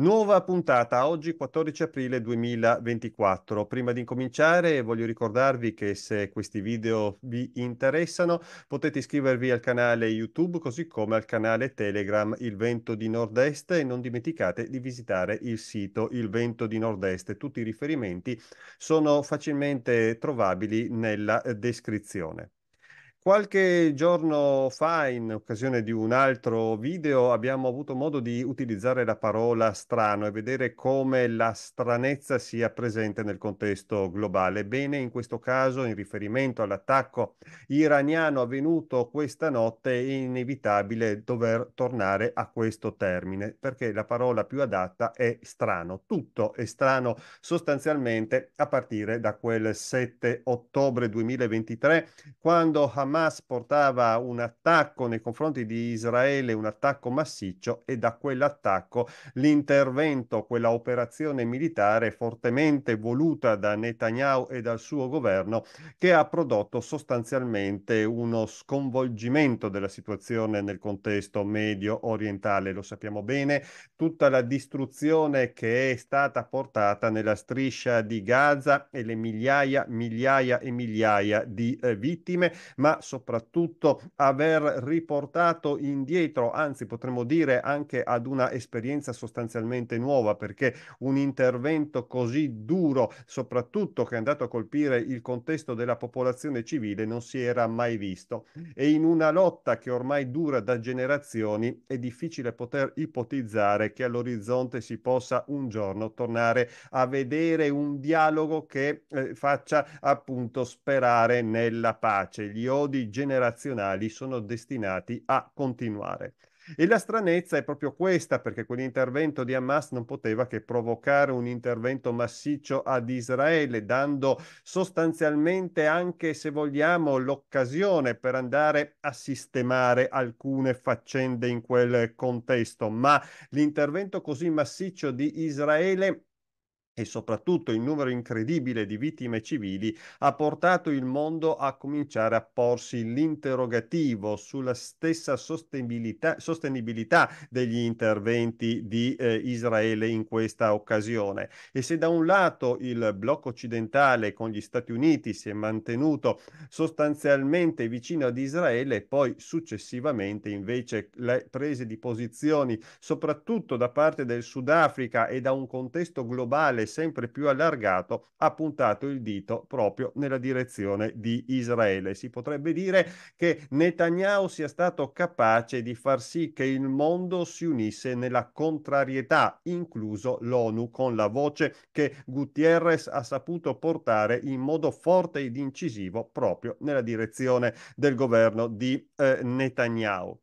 Nuova puntata oggi 14 aprile 2024. Prima di incominciare voglio ricordarvi che se questi video vi interessano potete iscrivervi al canale YouTube così come al canale Telegram Il Vento di Nord-Est e non dimenticate di visitare il sito Il Vento di Nord-Est. Tutti i riferimenti sono facilmente trovabili nella descrizione. Qualche giorno fa, in occasione di un altro video, abbiamo avuto modo di utilizzare la parola strano e vedere come la stranezza sia presente nel contesto globale. Bene, in questo caso, in riferimento all'attacco iraniano avvenuto questa notte, è inevitabile dover tornare a questo termine, perché la parola più adatta è strano. Tutto è strano sostanzialmente a partire da quel 7 ottobre 2023, quando Hamas Hamas portava un attacco nei confronti di Israele, un attacco massiccio e da quell'attacco l'intervento, quella operazione militare fortemente voluta da Netanyahu e dal suo governo che ha prodotto sostanzialmente uno sconvolgimento della situazione nel contesto medio orientale, lo sappiamo bene, tutta la distruzione che è stata portata nella striscia di Gaza e le migliaia, migliaia e migliaia di eh, vittime, ma soprattutto aver riportato indietro, anzi potremmo dire anche ad una esperienza sostanzialmente nuova, perché un intervento così duro, soprattutto che è andato a colpire il contesto della popolazione civile, non si era mai visto. E in una lotta che ormai dura da generazioni è difficile poter ipotizzare che all'orizzonte si possa un giorno tornare a vedere un dialogo che eh, faccia appunto sperare nella pace. Gli odi nodi generazionali sono destinati a continuare. E la stranezza è proprio questa, perché quell'intervento di Hamas non poteva che provocare un intervento massiccio ad Israele, dando sostanzialmente anche, se vogliamo, l'occasione per andare a sistemare alcune faccende in quel contesto. Ma l'intervento così massiccio di Israele e soprattutto il numero incredibile di vittime civili ha portato il mondo a cominciare a porsi l'interrogativo sulla stessa sostenibilità, sostenibilità degli interventi di eh, Israele in questa occasione. E se da un lato il blocco occidentale con gli Stati Uniti si è mantenuto sostanzialmente vicino ad Israele, poi successivamente invece le prese di posizioni, soprattutto da parte del Sudafrica e da un contesto globale sempre più allargato ha puntato il dito proprio nella direzione di Israele. Si potrebbe dire che Netanyahu sia stato capace di far sì che il mondo si unisse nella contrarietà, incluso l'ONU, con la voce che Gutierrez ha saputo portare in modo forte ed incisivo proprio nella direzione del governo di eh, Netanyahu.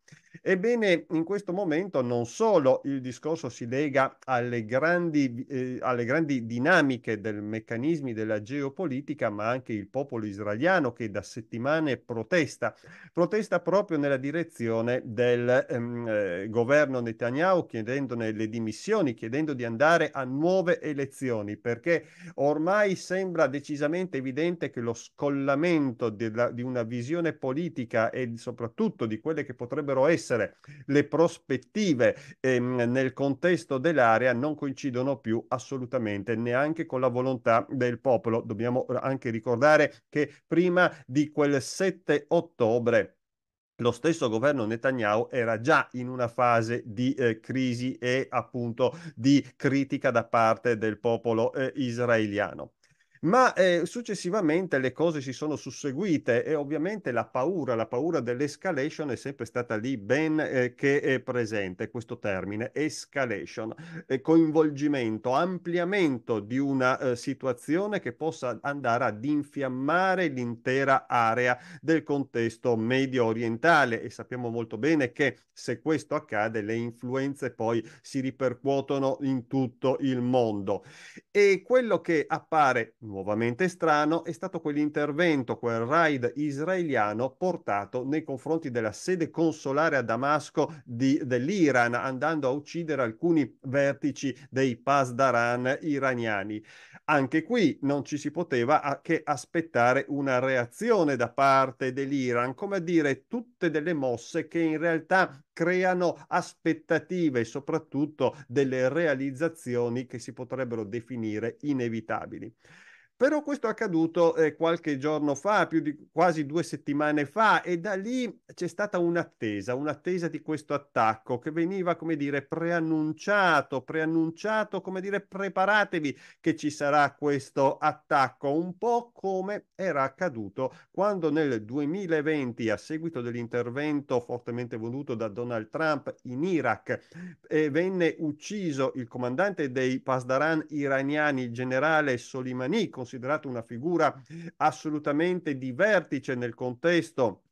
Ebbene, in questo momento non solo il discorso si lega alle grandi, eh, alle grandi dinamiche dei meccanismi della geopolitica, ma anche il popolo israeliano che da settimane protesta, protesta proprio nella direzione del ehm, eh, governo Netanyahu chiedendone le dimissioni, chiedendo di andare a nuove elezioni, perché ormai sembra decisamente evidente che lo scollamento della, di una visione politica e soprattutto di quelle che potrebbero essere essere le prospettive ehm, nel contesto dell'area non coincidono più assolutamente neanche con la volontà del popolo. Dobbiamo anche ricordare che prima di quel 7 ottobre lo stesso governo Netanyahu era già in una fase di eh, crisi e appunto di critica da parte del popolo eh, israeliano ma eh, successivamente le cose si sono susseguite e ovviamente la paura, la paura dell'escalation è sempre stata lì ben eh, che è ehm, presente questo termine, escalation, eh, coinvolgimento, ampliamento di una ehm, situazione che possa andare ad infiammare l'intera area del contesto medio orientale e sappiamo molto bene che se questo accade le influenze poi si ripercuotono in tutto il mondo e quello che appare nuovamente strano, è stato quell'intervento, quel raid israeliano portato nei confronti della sede consolare a Damasco di, dell'Iran, andando a uccidere alcuni vertici dei Pasdaran iraniani. Anche qui non ci si poteva che aspettare una reazione da parte dell'Iran, come a dire tutte delle mosse che in realtà creano aspettative e soprattutto delle realizzazioni che si potrebbero definire inevitabili. Però questo è accaduto eh, qualche giorno fa, più di quasi due settimane fa, e da lì c'è stata un'attesa, un'attesa di questo attacco che veniva, come dire, preannunciato, preannunciato, come dire, preparatevi che ci sarà questo attacco, un po' come era accaduto quando nel 2020, a seguito dell'intervento fortemente voluto da Donald Trump in Iraq, eh, venne ucciso il comandante dei Pasdaran iraniani, il generale Soleimani, considerato una figura assolutamente di vertice nel contesto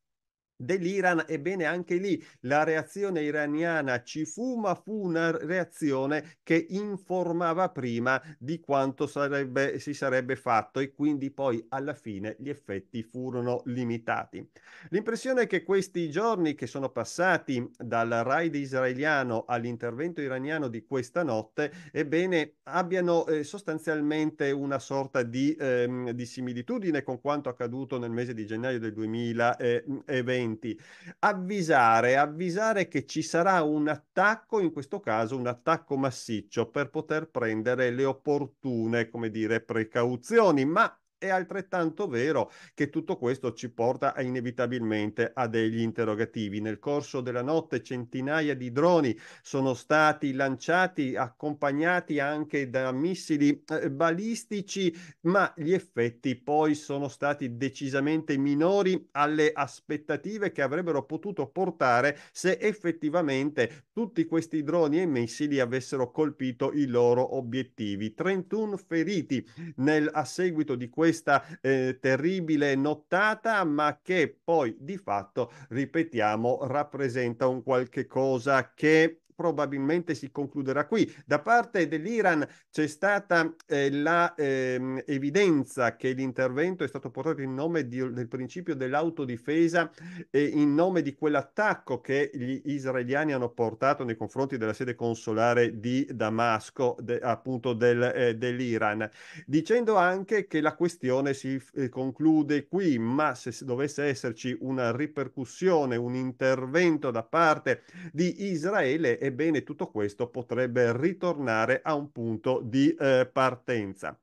dell'Iran. Ebbene, anche lì la reazione iraniana ci fu, ma fu una reazione che informava prima di quanto sarebbe, si sarebbe fatto e quindi poi alla fine gli effetti furono limitati. L'impressione è che questi giorni che sono passati dal raid israeliano all'intervento iraniano di questa notte, ebbene, abbiano eh, sostanzialmente una sorta di, ehm, di similitudine con quanto accaduto nel mese di gennaio del 2020 senti avvisare, avvisare che ci sarà un attacco, in questo caso un attacco massiccio, per poter prendere le opportune, come dire, precauzioni. Ma è altrettanto vero che tutto questo ci porta a, inevitabilmente a degli interrogativi. Nel corso della notte centinaia di droni sono stati lanciati, accompagnati anche da missili eh, balistici, ma gli effetti poi sono stati decisamente minori alle aspettative che avrebbero potuto portare se effettivamente tutti questi droni e missili avessero colpito i loro obiettivi. 31 feriti nel, a seguito di questo questa eh, terribile nottata, ma che poi di fatto, ripetiamo, rappresenta un qualche cosa che probabilmente si concluderà qui. Da parte dell'Iran c'è stata eh, la eh, evidenza che l'intervento è stato portato in nome di, del principio dell'autodifesa e in nome di quell'attacco che gli israeliani hanno portato nei confronti della sede consolare di Damasco, de, appunto del, eh, dell'Iran, dicendo anche che la questione si eh, conclude qui, ma se dovesse esserci una ripercussione, un intervento da parte di Israele, ebbene tutto questo potrebbe ritornare a un punto di eh, partenza.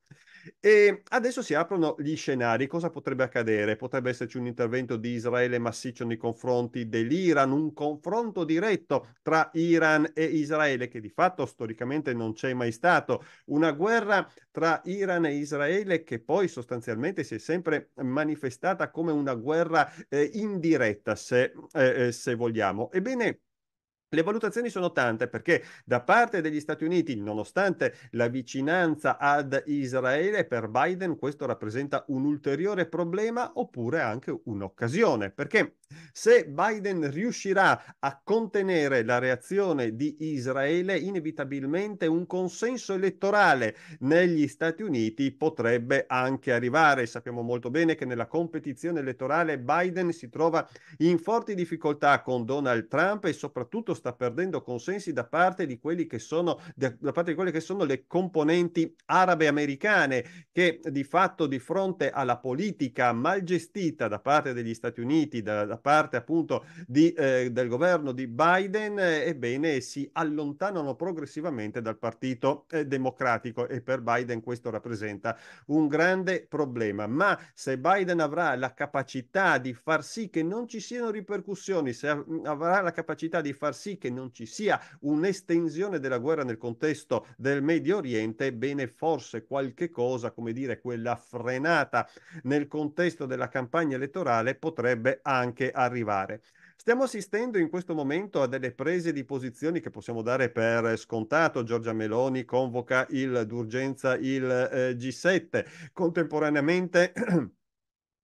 E adesso si aprono gli scenari. Cosa potrebbe accadere? Potrebbe esserci un intervento di Israele massiccio nei confronti dell'Iran, un confronto diretto tra Iran e Israele, che di fatto storicamente non c'è mai stato. Una guerra tra Iran e Israele che poi sostanzialmente si è sempre manifestata come una guerra eh, indiretta, se, eh, eh se vogliamo. Ebbene. Le valutazioni sono tante perché da parte degli Stati Uniti, nonostante la vicinanza ad Israele, per Biden questo rappresenta un ulteriore problema oppure anche un'occasione, perché se Biden riuscirà a contenere la reazione di Israele, inevitabilmente un consenso elettorale negli Stati Uniti potrebbe anche arrivare. Sappiamo molto bene che nella competizione elettorale Biden si trova in forti difficoltà con Donald Trump e soprattutto sta perdendo consensi da parte di, sono, da parte di quelle che sono le componenti arabe americane che di fatto di fronte alla politica mal gestita da parte degli Stati Uniti, da, da parte appunto di, eh, del governo di Biden, eh, ebbene si allontanano progressivamente dal Partito eh, Democratico e per Biden questo rappresenta un grande problema. Ma se Biden avrà la capacità di far sì che non ci siano ripercussioni, se mm, avrà la capacità di far sì che non ci sia un'estensione della guerra nel contesto del Medio Oriente, ebbene forse qualche cosa, come dire, quella frenata nel contesto della campagna elettorale potrebbe anche arrivare. Stiamo assistendo in questo momento a delle prese di posizioni che possiamo dare per scontato. Giorgia Meloni convoca il, d'urgenza il eh, G7. Contemporaneamente...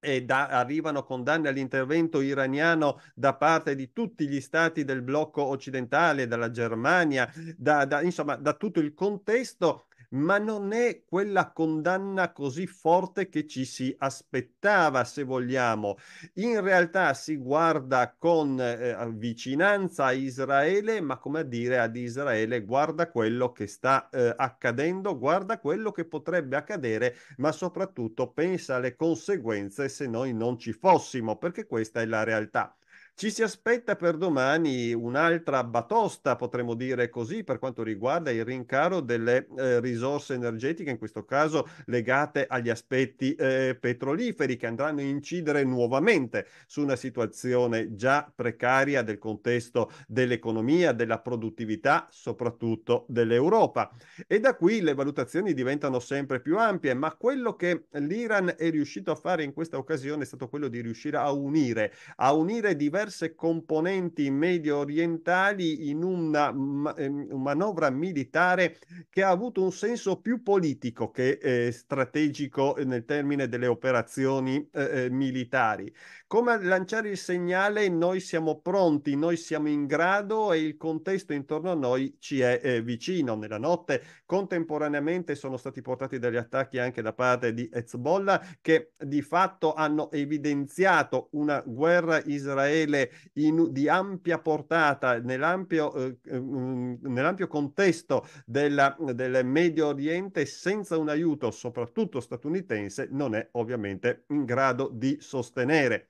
e da, arrivano condanne all'intervento iraniano da parte di tutti gli stati del blocco occidentale, dalla Germania, da, da, insomma da tutto il contesto ma non è quella condanna così forte che ci si aspettava, se vogliamo. In realtà si guarda con eh, vicinanza a Israele, ma come a dire ad Israele guarda quello che sta eh, accadendo, guarda quello che potrebbe accadere, ma soprattutto pensa alle conseguenze se noi non ci fossimo, perché questa è la realtà. Ci si aspetta per domani un'altra batosta, potremmo dire così, per quanto riguarda il rincaro delle eh, risorse energetiche, in questo caso legate agli aspetti eh, petroliferi, che andranno a incidere nuovamente su una situazione già precaria del contesto dell'economia, della produttività, soprattutto dell'Europa. E da qui le valutazioni diventano sempre più ampie, ma quello che l'Iran è riuscito a fare in questa occasione è stato quello di riuscire a unire, a unire diversi diverse componenti medio orientali in una, ma- ehm, manovra militare che ha avuto un senso più politico che eh, strategico eh, nel termine delle operazioni eh, eh militari. Come lanciare il segnale noi siamo pronti, noi siamo in grado e il contesto intorno a noi ci è eh, vicino. Nella notte contemporaneamente sono stati portati degli attacchi anche da parte di Hezbollah che di fatto hanno evidenziato una guerra Israele utile in, di ampia portata nell'ampio, eh, ehm, nell'ampio contesto della, del Medio Oriente senza un aiuto soprattutto statunitense non è ovviamente in grado di sostenere.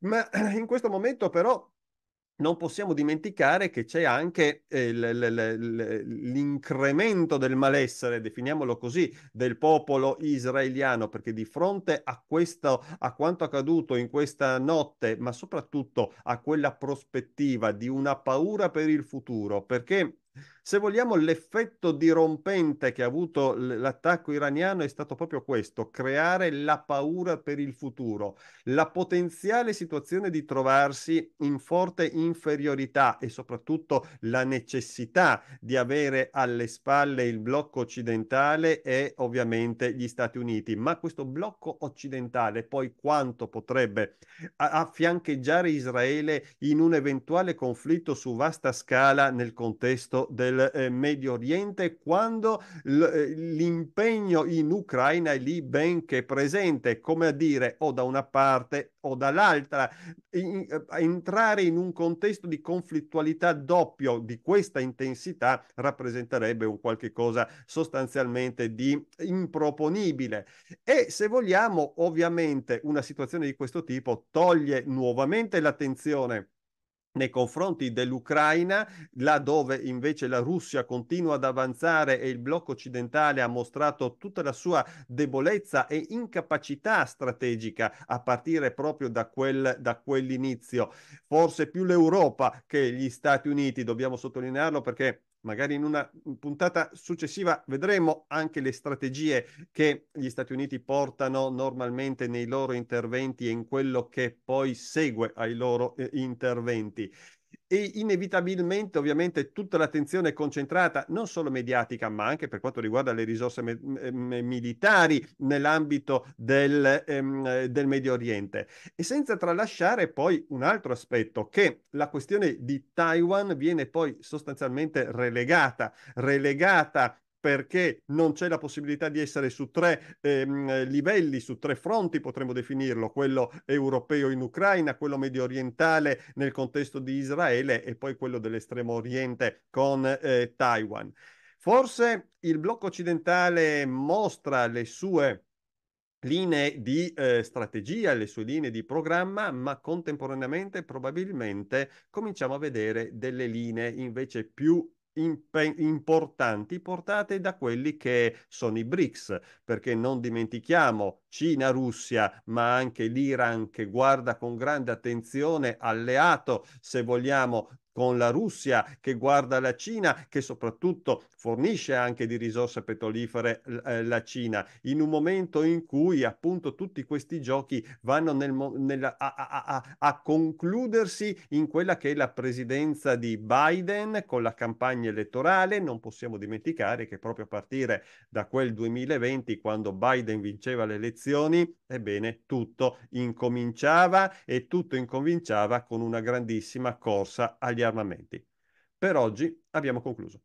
Ma in questo momento però non possiamo dimenticare che c'è anche eh, l'incremento del malessere, definiamolo così, del popolo israeliano, perché di fronte a, questo, a quanto accaduto in questa notte, ma soprattutto a quella prospettiva di una paura per il futuro, perché se vogliamo, l'effetto dirompente che ha avuto l'attacco iraniano è stato proprio questo, creare la paura per il futuro, la potenziale situazione di trovarsi in forte inferiorità e soprattutto la necessità di avere alle spalle il blocco occidentale e ovviamente gli Stati Uniti. Ma questo blocco occidentale poi quanto potrebbe affiancheggiare Israele in un eventuale conflitto su vasta scala nel contesto del eh, Medio Oriente, quando eh, l'impegno in Ucraina è lì ben che presente, come a dire o da una parte o dall'altra, in, eh, entrare in un contesto di conflittualità doppio di questa intensità rappresenterebbe un qualche cosa sostanzialmente di improponibile e se vogliamo ovviamente una situazione di questo tipo toglie nuovamente l'attenzione nei confronti dell'Ucraina, là dove invece la Russia continua ad avanzare e il blocco occidentale ha mostrato tutta la sua debolezza e incapacità strategica a partire proprio da, quel, da quell'inizio. Forse più l'Europa che gli Stati Uniti, dobbiamo sottolinearlo perché magari in una puntata successiva vedremo anche le strategie che gli Stati Uniti portano normalmente nei loro interventi e in quello che poi segue ai loro eh, interventi e inevitabilmente ovviamente tutta l'attenzione è concentrata non solo mediatica ma anche per quanto riguarda le risorse me- me- militari nell'ambito del, ehm, del, Medio Oriente e senza tralasciare poi un altro aspetto che la questione di Taiwan viene poi sostanzialmente relegata, relegata perché non c'è la possibilità di essere su tre ehm, livelli, su tre fronti potremmo definirlo, quello europeo in Ucraina, quello medio orientale nel contesto di Israele e poi quello dell'estremo oriente con eh, Taiwan. Forse il blocco occidentale mostra le sue linee di eh, strategia, le sue linee di programma, ma contemporaneamente probabilmente cominciamo a vedere delle linee invece più imp- importanti portate da quelli che sono i BRICS, perché non dimentichiamo Cina, Russia, ma anche l'Iran che guarda con grande attenzione, alleato se vogliamo con la Russia che guarda la Cina, che soprattutto fornisce anche di risorse petrolifere eh, la Cina, in un momento in cui appunto tutti questi giochi vanno nel, nel, a, a, a, a, concludersi in quella che è la presidenza di Biden con la campagna elettorale. Non possiamo dimenticare che proprio a partire da quel 2020, quando Biden vinceva le elezioni, condizioni? Ebbene, tutto incominciava e tutto incominciava con una grandissima corsa agli armamenti. Per oggi abbiamo concluso.